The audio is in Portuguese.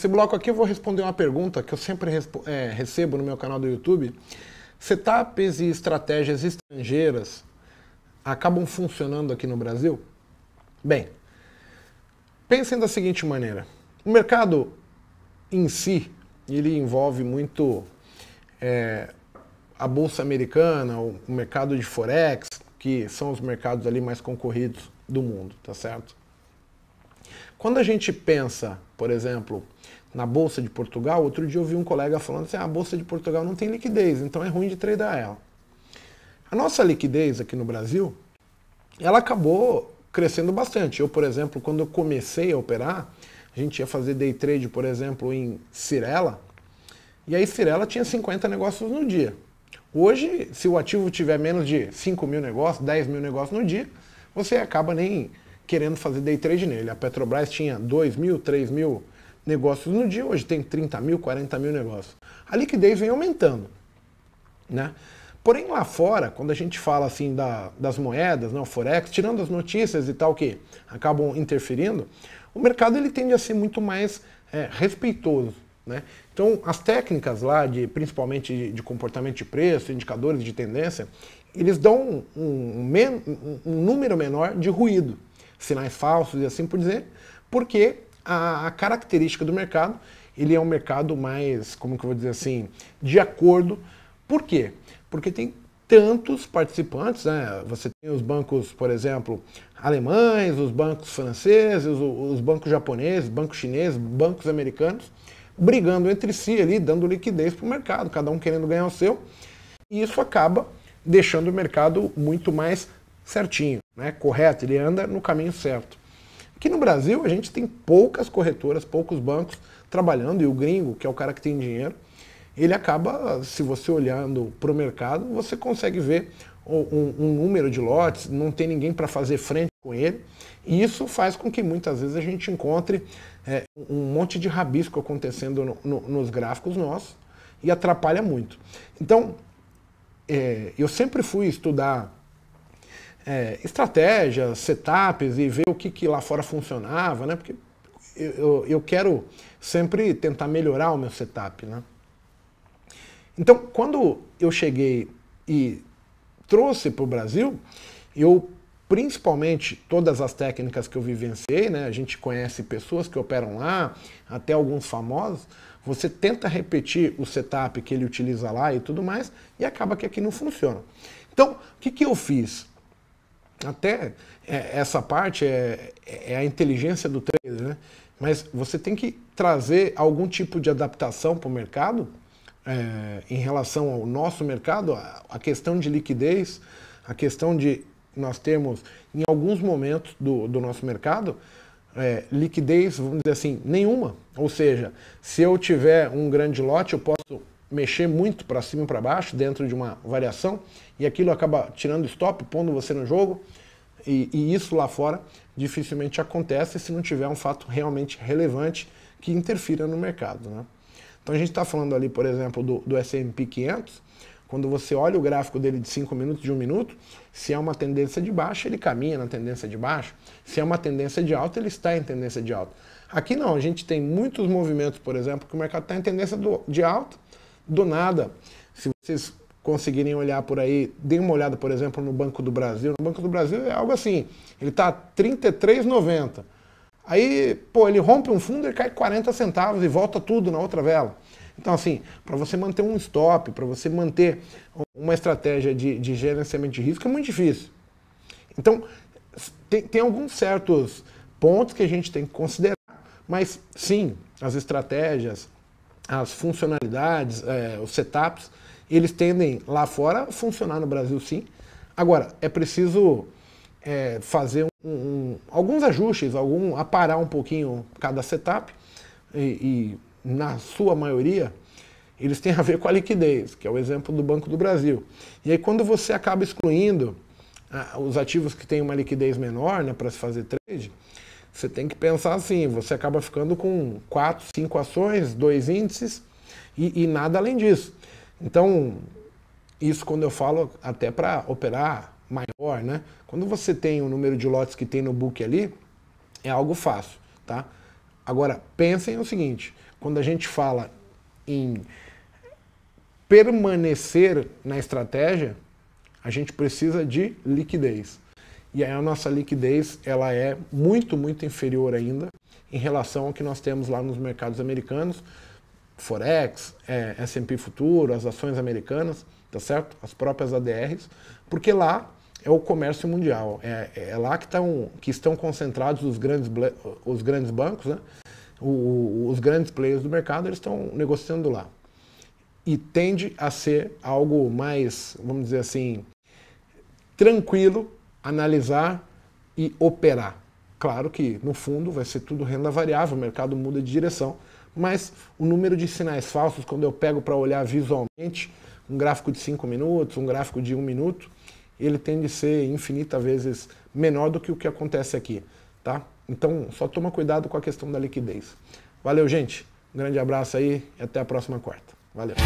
Nesse bloco aqui eu vou responder uma pergunta que eu sempre é, recebo no meu canal do YouTube. Setups e estratégias estrangeiras acabam funcionando aqui no Brasil? Bem, pensem da seguinte maneira. O mercado em si, ele envolve muito é, a bolsa americana, o mercado de forex, que são os mercados ali mais concorridos do mundo, tá certo? Quando a gente pensa, por exemplo, na Bolsa de Portugal, outro dia eu vi um colega falando assim: ah, a Bolsa de Portugal não tem liquidez, então é ruim de tradear ela. A nossa liquidez aqui no Brasil, ela acabou crescendo bastante. Eu, por exemplo, quando eu comecei a operar, a gente ia fazer day trade, por exemplo, em Cirela, e aí Cirela tinha 50 negócios no dia. Hoje, se o ativo tiver menos de 5 mil negócios, 10 mil negócios no dia, você acaba nem querendo fazer day trade nele. A Petrobras tinha 2 mil, 3 mil negócios no dia, hoje tem 30 mil, 40 mil negócios. A liquidez vem aumentando. Né? Porém, lá fora, quando a gente fala assim da, das moedas, né, o Forex, tirando as notícias e tal que acabam interferindo, o mercado ele tende a ser muito mais é, respeitoso. Né? Então, as técnicas lá, de, principalmente de, de comportamento de preço, indicadores de tendência, eles dão um, um, um, um número menor de ruído sinais falsos e assim por dizer, porque a, a característica do mercado, ele é um mercado mais, como que eu vou dizer assim, de acordo. Por quê? Porque tem tantos participantes, né? Você tem os bancos, por exemplo, alemães, os bancos franceses, os bancos japoneses, bancos chineses, bancos americanos, brigando entre si ali, dando liquidez para o mercado, cada um querendo ganhar o seu. E isso acaba deixando o mercado muito mais certinho né, correto, ele anda no caminho certo. Aqui no Brasil, a gente tem poucas corretoras, poucos bancos trabalhando, e o gringo, que é o cara que tem dinheiro, ele acaba, se você olhando para o mercado, você consegue ver um, um, número de lotes, não tem ninguém para fazer frente com ele, e isso faz com que muitas vezes a gente encontre é, um monte de rabisco acontecendo no, no, nos gráficos nossos e atrapalha muito. Então, é, eu sempre fui estudar é, estratégias, setups e ver o que, que lá fora funcionava, né? Porque eu, eu, eu quero sempre tentar melhorar o meu setup, né? Então, quando eu cheguei e trouxe para o Brasil, eu principalmente todas as técnicas que eu vivenciei, né? A gente conhece pessoas que operam lá, até alguns famosos. Você tenta repetir o setup que ele utiliza lá e tudo mais, e acaba que aqui não funciona. Então, o que, que eu fiz? até é, essa parte é, é a inteligência do trader, né? Mas você tem que trazer algum tipo de adaptação para o mercado é, em relação ao nosso mercado, a, a, questão de liquidez, a questão de nós termos, em alguns momentos do, do nosso mercado, é, liquidez, vamos dizer assim, nenhuma. Ou seja, se eu tiver um grande lote, eu posso mexer muito para cima e para baixo dentro de uma variação e aquilo acaba tirando stop, pondo você no jogo. E, e, isso lá fora dificilmente acontece se não tiver um fato realmente relevante que interfira no mercado. Né? Então a gente está falando ali, por exemplo, do, do S&P 500. Quando você olha o gráfico dele de 5 minutos, de 1 um minuto, se é uma tendência de baixa, ele caminha na tendência de baixa. Se é uma tendência de alta, ele está em tendência de alta. Aqui não, a gente tem muitos movimentos, por exemplo, que o mercado está em tendência do, de alta, do nada. Se vocês conseguirem olhar por aí, deem uma olhada, por exemplo, no Banco do Brasil. No Banco do Brasil é algo assim, ele está R$ 33,90. Aí, pô, ele rompe um fundo e cai 40 centavos e volta tudo na outra vela. Então, assim, para você manter um stop, para você manter uma estratégia de, de, gerenciamento de risco é muito difícil. Então, tem, tem alguns certos pontos que a gente tem que considerar, mas sim, as estratégias, as funcionalidades, é, os setups, eles tendem lá fora a funcionar no Brasil sim. Agora, é preciso é, fazer um, um, alguns ajustes, algum aparar um pouquinho cada setup e, e na sua maioria eles têm a ver com a liquidez, que é o exemplo do Banco do Brasil. E aí quando você acaba excluindo ah, os ativos que têm uma liquidez menor né, para se fazer trade, você tem que pensar assim, você acaba ficando com quatro, cinco ações, dois índices e, e nada além disso. Então, isso quando eu falo até para operar maior, né? Quando você tem o número de lotes que tem no book ali, é algo fácil, tá? Agora, pensem o seguinte, quando a gente fala em permanecer na estratégia, a gente precisa de liquidez e aí a nossa liquidez ela é muito, muito inferior ainda em relação ao que nós temos lá nos mercados americanos, Forex, é, S&P Futuro, as ações americanas, tá certo? As próprias ADRs, porque lá é o comércio mundial, é, é lá que, tão, tá que estão concentrados os grandes, os grandes bancos, né? O, os grandes players do mercado, eles estão negociando lá. E tende a ser algo mais, vamos dizer assim, tranquilo analisar e operar. Claro que, no fundo, vai ser tudo renda variável, o mercado muda de direção, mas o número de sinais falsos, quando eu pego para olhar visualmente, um gráfico de 5 minutos, um gráfico de 1 um minuto, ele tende a ser infinita vezes menor do que o que acontece aqui, tá? Então, só toma cuidado com a questão da liquidez. Valeu, gente. Um grande abraço aí e até a próxima quarta. Valeu.